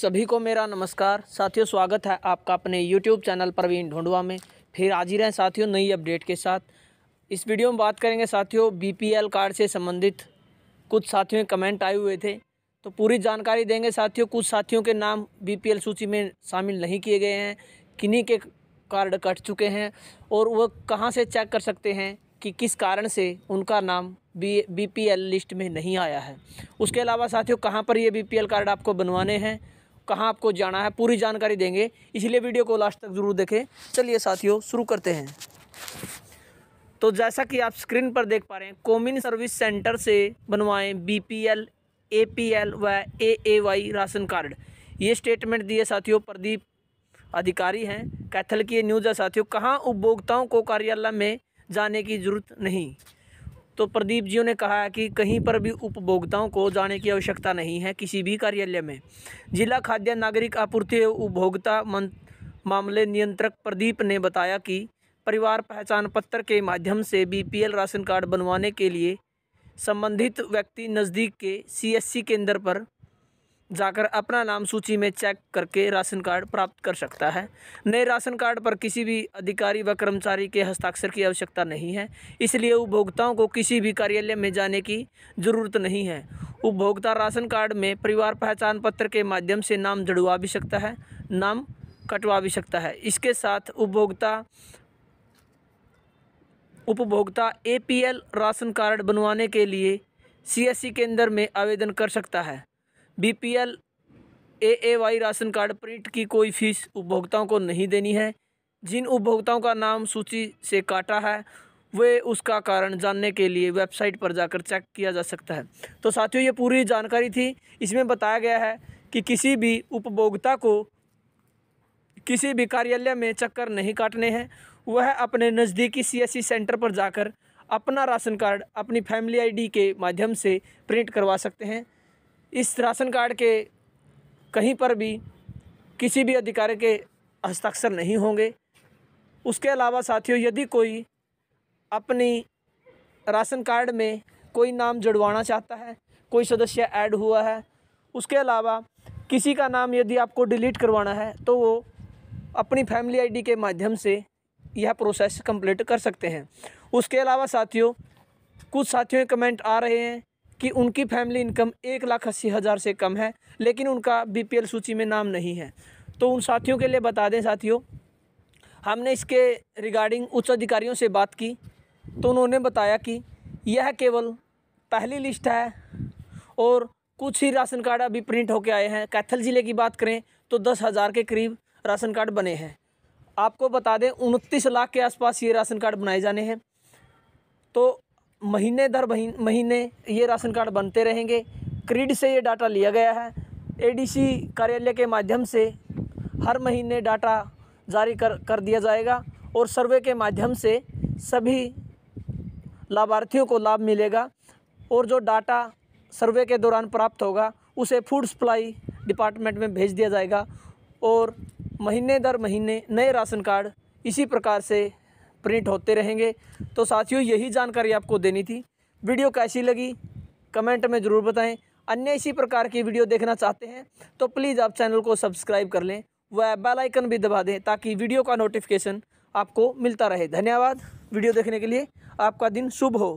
सभी को मेरा नमस्कार साथियों स्वागत है आपका अपने यूट्यूब चैनल प्रवीण ढूंढवा में फिर आज ही रहें साथियों नई अपडेट के साथ इस वीडियो में बात करेंगे साथियों बीपीएल कार्ड से संबंधित कुछ साथियों कमेंट आए हुए थे तो पूरी जानकारी देंगे साथियों कुछ साथियों के नाम बीपीएल सूची में शामिल नहीं किए गए हैं किन्हीं के कार्ड कट चुके हैं और वह कहाँ से चेक कर सकते हैं कि किस कारण से उनका नाम B B P L list में नहीं आया है उसके अलावा साथियों कहाँ पर ये बी पी एल कार्ड आपको बनवाने हैं कहाँ आपको जाना है पूरी जानकारी देंगे इसलिए वीडियो को लास्ट तक ज़रूर देखें चलिए साथियों शुरू करते हैं तो जैसा कि आप स्क्रीन पर देख पा रहे हैं कोमिन सर्विस सेंटर से बनवाएं बीपीएल, एपीएल व एएवाई राशन कार्ड ये स्टेटमेंट दिए साथियों प्रदीप अधिकारी हैं कैथल की न्यूज़ है साथियों कहाँ उपभोक्ताओं को कार्यालय में जाने की जरूरत नहीं तो प्रदीप जी ने कहा कि कहीं पर भी उपभोक्ताओं को जाने की आवश्यकता नहीं है किसी भी कार्यालय में जिला खाद्य नागरिक आपूर्ति एवं उपभोक्ता मामले नियंत्रक प्रदीप ने बताया कि परिवार पहचान पत्र के माध्यम से बीपीएल राशन कार्ड बनवाने के लिए संबंधित व्यक्ति नज़दीक के सीएससी केंद्र पर जाकर अपना नाम सूची में चेक करके राशन कार्ड प्राप्त कर सकता है नए राशन कार्ड पर किसी भी अधिकारी व कर्मचारी के हस्ताक्षर की आवश्यकता नहीं है इसलिए उपभोक्ताओं को किसी भी कार्यालय में जाने की जरूरत नहीं है उपभोक्ता राशन कार्ड में परिवार पहचान पत्र के माध्यम से नाम जुड़वा भी सकता है नाम कटवा भी सकता है इसके साथ उपभोक्ता उपभोक्ता ए राशन कार्ड बनवाने के लिए सी e केंद्र में आवेदन कर सकता है BPL AAY ration card print की कोई फीस उपभोक्ताओं को नहीं देनी है जिन उपभोक्ताओं का नाम सूची से काटा है वे उसका कारण जानने के लिए वेबसाइट पर जाकर चेक किया जा सकता है तो साथियों ये पूरी जानकारी थी इसमें बताया गया है कि किसी भी उपभोक्ता को किसी भी कार्यालय में चक्कर नहीं काटने हैं वह अपने नज़दीकी सीएससी सेंटर पर जाकर अपना राशन कार्ड अपनी फैमिली आईडी के माध्यम से प्रिंट करवा सकते हैं इस राशन कार्ड के कहीं पर भी किसी भी अधिकारी के हस्ताक्षर नहीं होंगे उसके अलावा साथियों यदि कोई अपनी राशन कार्ड में कोई नाम जुड़वाना चाहता है कोई सदस्य ऐड हुआ है उसके अलावा किसी का नाम यदि आपको डिलीट करवाना है तो वो अपनी फैमिली आईडी के माध्यम से यह प्रोसेस कंप्लीट कर सकते हैं उसके अलावा साथियों कुछ साथियों के कमेंट आ रहे हैं कि उनकी फैमिली इनकम एक लाख अस्सी हज़ार से कम है लेकिन उनका बीपीएल सूची में नाम नहीं है तो उन साथियों के लिए बता दें साथियों हमने इसके रिगार्डिंग उच्च अधिकारियों से बात की तो उन्होंने बताया कि यह केवल पहली लिस्ट है और कुछ ही राशन कार्ड अभी प्रिंट होकर आए हैं कैथल ज़िले की बात करें तो दस हज़ार के करीब राशन कार्ड बने हैं आपको बता दें उनतीस लाख के आसपास ये राशन कार्ड बनाए जाने हैं तो महीने दर महीने ये राशन कार्ड बनते रहेंगे क्रीड से ये डाटा लिया गया है एडीसी कार्यालय के माध्यम से हर महीने डाटा जारी कर कर दिया जाएगा और सर्वे के माध्यम से सभी लाभार्थियों को लाभ मिलेगा और जो डाटा सर्वे के दौरान प्राप्त होगा उसे फूड सप्लाई डिपार्टमेंट में भेज दिया जाएगा और महीने दर महीने नए राशन कार्ड इसी प्रकार से प्रिंट होते रहेंगे तो साथियों यही जानकारी आपको देनी थी वीडियो कैसी लगी कमेंट में ज़रूर बताएं अन्य इसी प्रकार की वीडियो देखना चाहते हैं तो प्लीज़ आप चैनल को सब्सक्राइब कर लें वह बेलाइकन भी दबा दें ताकि वीडियो का नोटिफिकेशन आपको मिलता रहे धन्यवाद वीडियो देखने के लिए आपका दिन शुभ हो